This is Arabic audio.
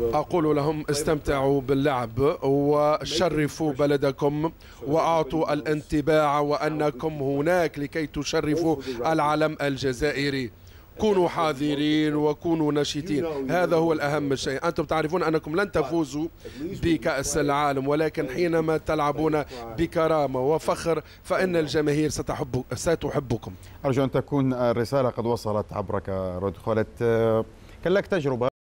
أقول لهم طيب. استمتعوا باللعب وشرفوا بلدكم وأعطوا الانطباع وأنكم هناك لكي تشرفوا العلم الجزائري كونوا حاذرين وكونوا نشيطين هذا هو الأهم شيء أنتم تعرفون أنكم لن تفوزوا بكأس العالم ولكن حينما تلعبون بكرامة وفخر فإن الجماهير ستحب ستحبكم أرجو أن تكون الرسالة قد وصلت عبرك رود خالد كان لك تجربة